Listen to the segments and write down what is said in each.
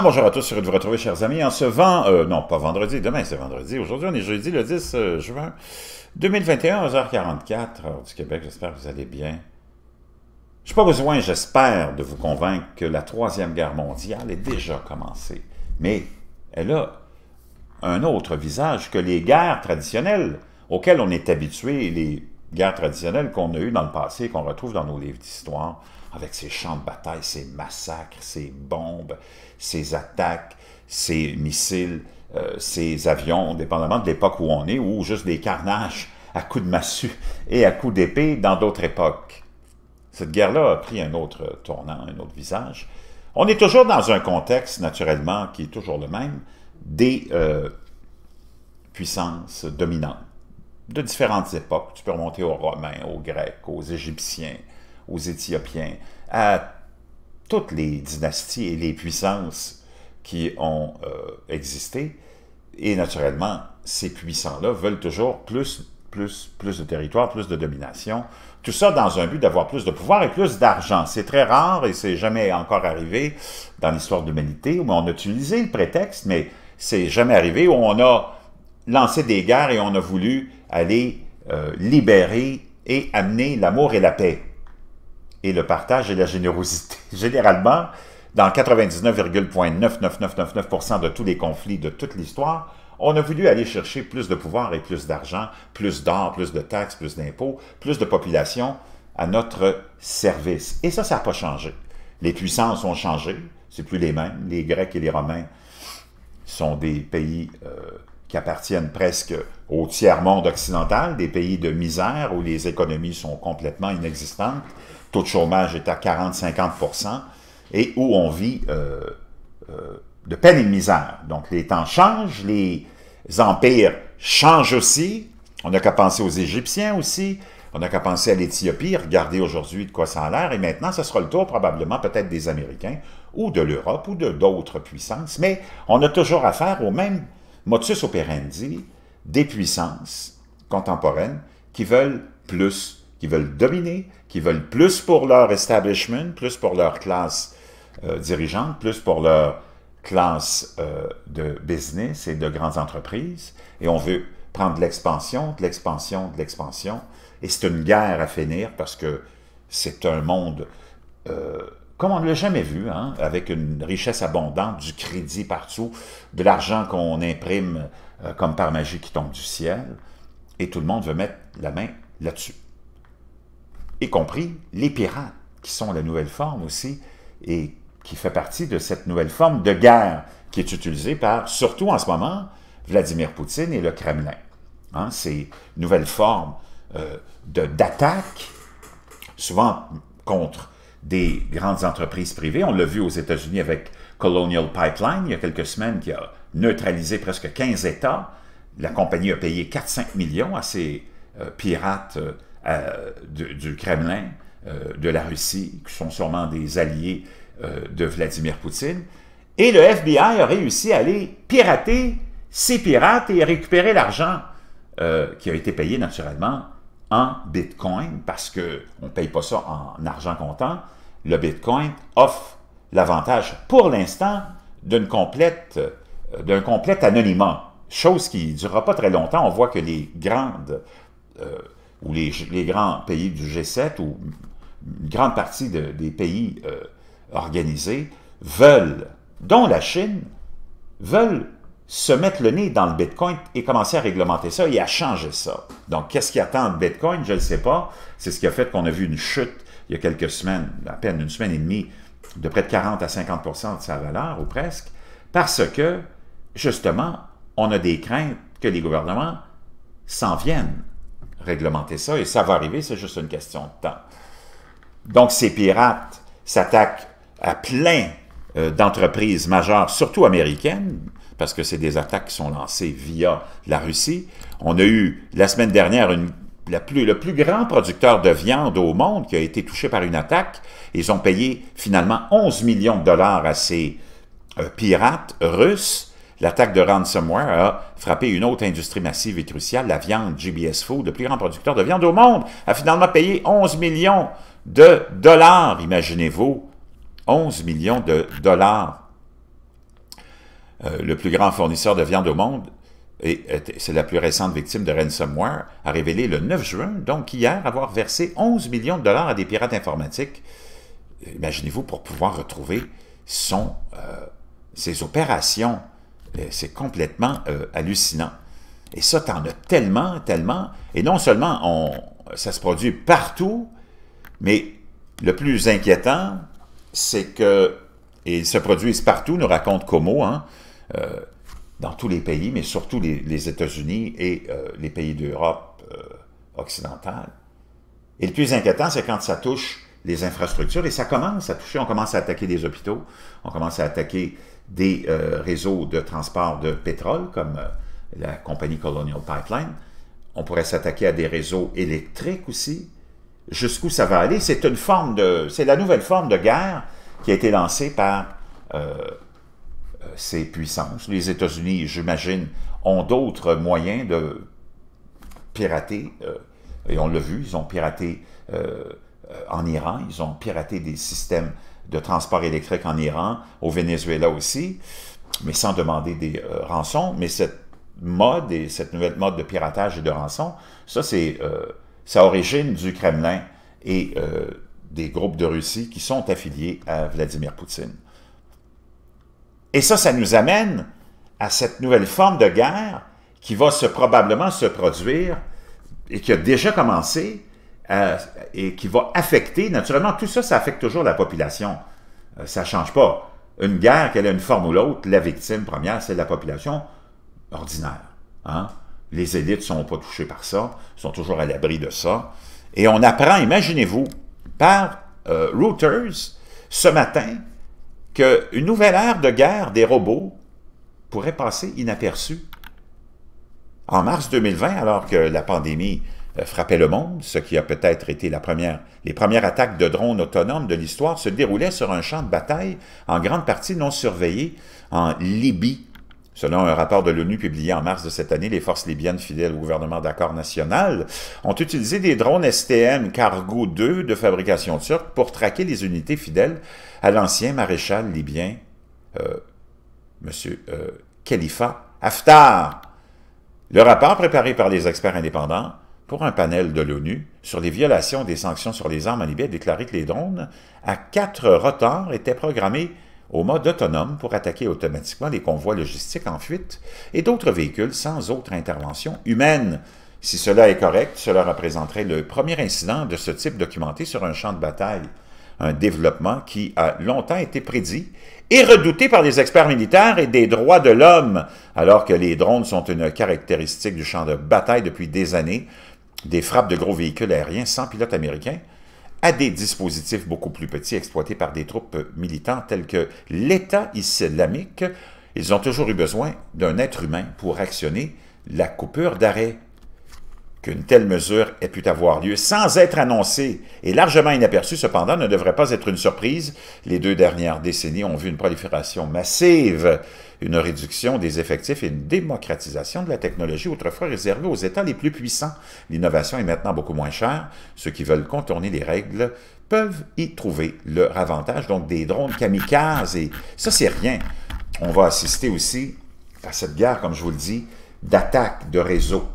bonjour à tous, heureux de vous retrouver, chers amis, en ce vendredi, euh, non, pas vendredi, demain c'est vendredi, aujourd'hui on est jeudi le 10 euh, juin 2021, 11h44, du Québec, j'espère que vous allez bien. Je n'ai pas besoin, j'espère, de vous convaincre que la Troisième Guerre mondiale est déjà commencée, mais elle a un autre visage que les guerres traditionnelles auxquelles on est habitué, les guerres traditionnelles qu'on a eues dans le passé et qu'on retrouve dans nos livres d'histoire, avec ses champs de bataille, ses massacres, ses bombes, ses attaques, ses missiles, euh, ses avions, dépendamment de l'époque où on est, ou juste des carnages à coups de massue et à coups d'épée dans d'autres époques. Cette guerre-là a pris un autre tournant, un autre visage. On est toujours dans un contexte, naturellement, qui est toujours le même, des euh, puissances dominantes de différentes époques. Tu peux remonter aux Romains, aux Grecs, aux Égyptiens, aux Éthiopiens, à toutes les dynasties et les puissances qui ont euh, existé. Et naturellement, ces puissants-là veulent toujours plus, plus, plus de territoire, plus de domination. Tout ça dans un but d'avoir plus de pouvoir et plus d'argent. C'est très rare et c'est jamais encore arrivé dans l'histoire de l'humanité où on a utilisé le prétexte, mais c'est jamais arrivé où on a lancé des guerres et on a voulu aller euh, libérer et amener l'amour et la paix et le partage et la générosité. Généralement, dans 99,99999% de tous les conflits de toute l'histoire, on a voulu aller chercher plus de pouvoir et plus d'argent, plus d'or, plus de taxes, plus d'impôts, plus de population à notre service. Et ça, ça n'a pas changé. Les puissances ont changé, c'est plus les mêmes. Les Grecs et les Romains sont des pays euh, qui appartiennent presque au tiers-monde occidental, des pays de misère où les économies sont complètement inexistantes taux de chômage est à 40-50 et où on vit euh, euh, de peine et de misère. Donc les temps changent, les empires changent aussi. On n'a qu'à penser aux Égyptiens aussi, on n'a qu'à penser à l'Éthiopie, regardez aujourd'hui de quoi ça a l'air, et maintenant ce sera le tour probablement peut-être des Américains ou de l'Europe ou de d'autres puissances, mais on a toujours affaire au même motus operandi des puissances contemporaines qui veulent plus qui veulent dominer, qui veulent plus pour leur establishment, plus pour leur classe euh, dirigeante, plus pour leur classe euh, de business et de grandes entreprises. Et on veut prendre de l'expansion, de l'expansion, de l'expansion. Et c'est une guerre à finir parce que c'est un monde euh, comme on ne l'a jamais vu, hein, avec une richesse abondante, du crédit partout, de l'argent qu'on imprime comme par magie qui tombe du ciel. Et tout le monde veut mettre la main là-dessus y compris les pirates, qui sont la nouvelle forme aussi, et qui fait partie de cette nouvelle forme de guerre qui est utilisée par, surtout en ce moment, Vladimir Poutine et le Kremlin. Hein, ces nouvelles formes euh, d'attaque, souvent contre des grandes entreprises privées. On l'a vu aux États-Unis avec Colonial Pipeline, il y a quelques semaines, qui a neutralisé presque 15 États. La compagnie a payé 4-5 millions à ces euh, pirates euh, euh, du Kremlin, euh, de la Russie, qui sont sûrement des alliés euh, de Vladimir Poutine. Et le FBI a réussi à aller pirater ces pirates et récupérer l'argent qui a été payé naturellement en Bitcoin, parce qu'on ne paye pas ça en argent comptant. Le Bitcoin offre l'avantage pour l'instant d'un complète, d'un complète anonymat, chose qui ne durera pas très longtemps. On voit que les grandes ou les, grands pays du G7 ou une grande partie des pays euh, organisés veulent, dont la Chine, veulent se mettre le nez dans le Bitcoin et commencer à réglementer ça et à changer ça. Donc, qu'est-ce qui attend le Bitcoin? Je ne le sais pas. C'est ce qui a fait qu'on a vu une chute il y a quelques semaines, à peine une semaine et demie, de près de 40 à 50 de sa valeur, ou presque, parce que, justement, on a des craintes que les gouvernements s'en viennent réglementer ça, et ça va arriver, c'est juste une question de temps. Donc, ces pirates s'attaquent à plein euh, d'entreprises majeures, surtout américaines, parce que c'est des attaques qui sont lancées via la Russie. On a eu, la semaine dernière, une, la plus, le plus grand producteur de viande au monde qui a été touché par une attaque. Ils ont payé finalement 11 millions de dollars à ces euh, pirates russes L'attaque de ransomware a frappé une autre industrie massive et cruciale, la viande. GBS Food, le plus grand producteur de viande au monde, a finalement payé 11 millions de dollars, imaginez-vous. 11 millions de dollars. Euh, le plus grand fournisseur de viande au monde, et c'est la plus récente victime de ransomware, a révélé le 9 juin, donc hier, avoir versé 11 millions de dollars à des pirates informatiques, imaginez-vous, pour pouvoir retrouver son, euh, ses opérations euh, c'est complètement euh, hallucinant. Et ça, t'en as tellement, tellement. Et non seulement on, ça se produit partout, mais le plus inquiétant, c'est que, et ils se produisent partout, nous raconte Como, hein, euh, dans tous les pays, mais surtout les, États-Unis et les pays d'Europe occidentale. Et le plus inquiétant, c'est quand ça touche les infrastructures, et ça commence à toucher, on commence à attaquer les hôpitaux, on commence à attaquer des euh, réseaux de transport de pétrole, comme euh, la compagnie Colonial Pipeline. On pourrait s'attaquer à des réseaux électriques aussi. Jusqu'où ça va aller? C'est une forme de... C'est la nouvelle forme de guerre qui a été lancée par euh, ces puissances. Les États-Unis, j'imagine, ont d'autres moyens de pirater, et on l'a vu, ils ont piraté en Iran, ils ont piraté des systèmes de transport électrique en Iran, au Venezuela aussi, mais sans demander des euh, rançons. Mais cette mode et cette nouvelle mode de piratage et de rançon, ça, c'est euh, sa origine du Kremlin et euh, des groupes de Russie qui sont affiliés à Vladimir Poutine. Et ça, ça nous amène à cette nouvelle forme de guerre qui va se, probablement se produire et qui a déjà commencé euh, et qui va affecter, naturellement, tout ça, ça affecte toujours la population. Euh, ça ne change pas. Une guerre, qu'elle ait une forme ou l'autre, la victime première, c'est la population ordinaire. Hein. Les élites ne sont pas touchées par ça, sont toujours à l'abri de ça. Et on apprend, imaginez-vous, par euh, Reuters, ce matin, qu'une nouvelle ère de guerre des robots pourrait passer inaperçue en mars 2020, alors que la pandémie euh, frappait le monde, ce qui a peut-être été la première. Les premières attaques de drones autonomes de l'histoire se déroulaient sur un champ de bataille, en grande partie non surveillé, en Libye. Selon un rapport de l'ONU publié en mars de cette année, les forces libyennes fidèles au gouvernement d'accord national ont utilisé des drones STM Cargo 2 de fabrication turque pour traquer les unités fidèles à l'ancien maréchal libyen, euh, Monsieur M. Euh, Khalifa Haftar. Le rapport préparé par les experts indépendants pour un panel de l'ONU sur les violations des sanctions sur les armes en Libye a déclaré que les drones à quatre rotors étaient programmés au mode autonome pour attaquer automatiquement les convois logistiques en fuite et d'autres véhicules sans autre intervention humaine. Si cela est correct, cela représenterait le premier incident de ce type documenté sur un champ de bataille, un développement qui a longtemps été prédit et redouté par les experts militaires et des droits de l'homme, alors que les drones sont une caractéristique du champ de bataille depuis des années, des frappes de gros véhicules aériens sans pilote américains à des dispositifs beaucoup plus petits exploités par des troupes militantes telles que l'État islamique. Ils ont toujours eu besoin d'un être humain pour actionner la coupure d'arrêt qu'une telle mesure ait pu avoir lieu sans être annoncée et largement inaperçue, cependant, ne devrait pas être une surprise. Les deux dernières décennies ont vu une prolifération massive, une réduction des effectifs et une démocratisation de la technologie autrefois réservée aux États les plus puissants. L'innovation est maintenant beaucoup moins chère. Ceux qui veulent contourner les règles peuvent y trouver leur avantage. Donc des drones kamikazes, et ça c'est rien. On va assister aussi à cette guerre, comme je vous le dis, d'attaques de réseaux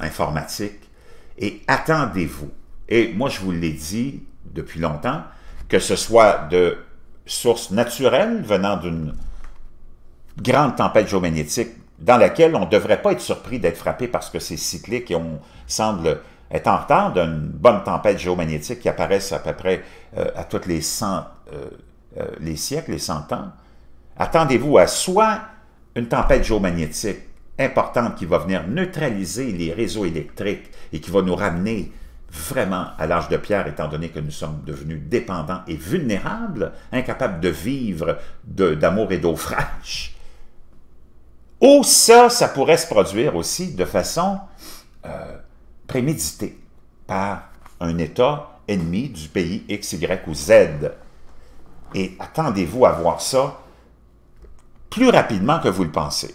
informatique et attendez-vous. Et moi, je vous l'ai dit depuis longtemps, que ce soit de sources naturelles venant d'une grande tempête géomagnétique dans laquelle on ne devrait pas être surpris d'être frappé parce que c'est cyclique et on semble être en retard d'une bonne tempête géomagnétique qui apparaissent à peu près euh, à tous les 100 euh, euh, les siècles, les cent ans. Attendez-vous à soit une tempête géomagnétique importante qui va venir neutraliser les réseaux électriques et qui va nous ramener vraiment à l'âge de pierre, étant donné que nous sommes devenus dépendants et vulnérables, incapables de vivre d'amour et d'eau fraîche. Ou ça, ça pourrait se produire aussi de façon euh, préméditée par un État ennemi du pays X, Y ou Z. Et attendez-vous à voir ça plus rapidement que vous le pensez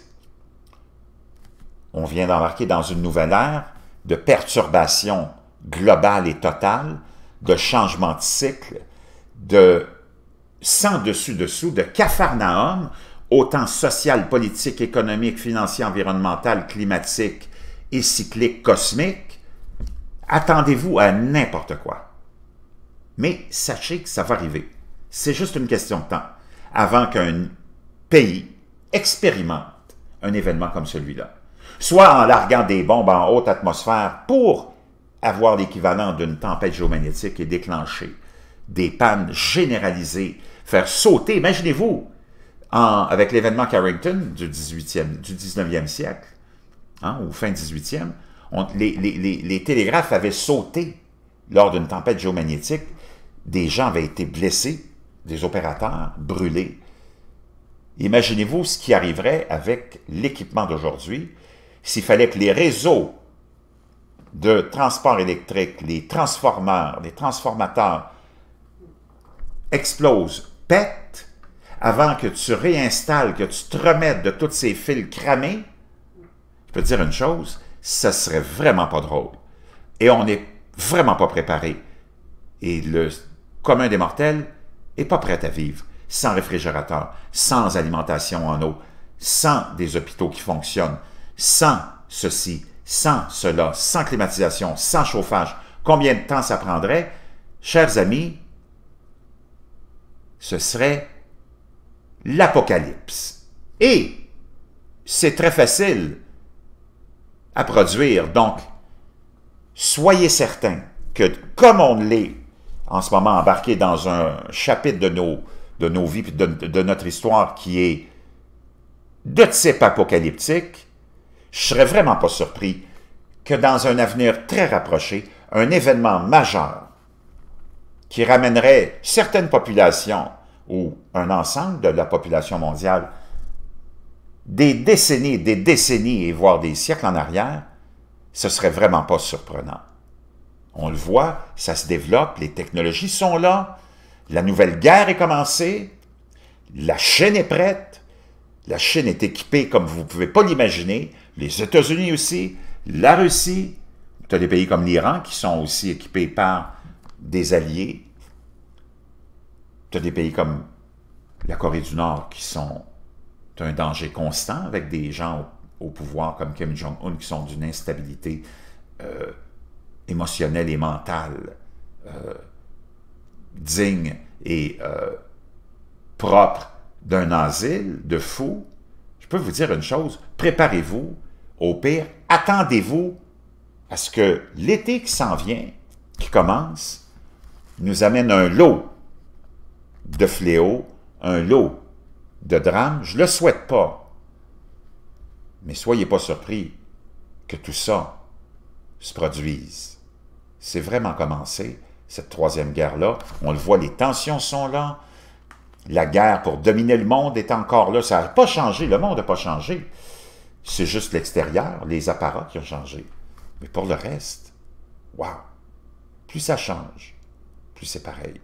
on vient d'embarquer dans une nouvelle ère de perturbation globale et totale, de changement de cycle, de sans dessus-dessous, de capharnaüm, autant social, politique, économique, financier, environnemental, climatique et cyclique cosmique, attendez-vous à n'importe quoi. Mais sachez que ça va arriver. C'est juste une question de temps avant qu'un pays expérimente un événement comme celui-là soit en larguant des bombes en haute atmosphère pour avoir l'équivalent d'une tempête géomagnétique et déclencher des pannes généralisées, faire sauter, imaginez-vous, avec l'événement Carrington du, du 19e siècle, hein, ou fin 18e, les télégraphes avaient sauté lors d'une tempête géomagnétique, des gens avaient été blessés, des opérateurs brûlés. Imaginez-vous ce qui arriverait avec l'équipement d'aujourd'hui s'il fallait que les réseaux de transport électrique, les transformeurs, les transformateurs explosent, pètent, avant que tu réinstalles, que tu te remettes de tous ces fils cramés, je peux te dire une chose, ça serait vraiment pas drôle. Et on n'est vraiment pas préparé. Et le commun des mortels n'est pas prêt à vivre sans réfrigérateur, sans alimentation en eau, sans des hôpitaux qui fonctionnent, sans ceci, sans cela, sans climatisation, sans chauffage, combien de temps ça prendrait? Chers amis, ce serait l'apocalypse. Et c'est très facile à produire. Donc, soyez certains que comme on l'est en ce moment embarqué dans un chapitre de nos, de nos vies, de, de notre histoire qui est de type apocalyptique, je serais vraiment pas surpris que dans un avenir très rapproché, un événement majeur qui ramènerait certaines populations ou un ensemble de la population mondiale des décennies, des décennies et voire des siècles en arrière, ce serait vraiment pas surprenant. On le voit, ça se développe, les technologies sont là, la nouvelle guerre est commencée, la chaîne est prête, la Chine est équipée comme vous ne pouvez pas l'imaginer, les États-Unis aussi, la Russie, tu as des pays comme l'Iran qui sont aussi équipés par des alliés, tu as des pays comme la Corée du Nord qui sont un danger constant avec des gens au, pouvoir comme Kim Jong-un qui sont d'une instabilité euh, émotionnelle et mentale euh, digne et euh, propre d'un asile de fous. Je peux vous dire une chose, préparez-vous au pire, attendez-vous à ce que l'été qui s'en vient, qui commence, nous amène un lot de fléaux, un lot de drames. Je ne le souhaite pas. Mais soyez pas surpris que tout ça se produise. C'est vraiment commencé, cette troisième guerre-là. On le voit, les tensions sont là. La guerre pour dominer le monde est encore là. Ça n'a pas changé. Le monde n'a pas changé. C'est juste l'extérieur, les apparats qui ont changé. Mais pour le reste, waouh! Plus ça change, plus c'est pareil.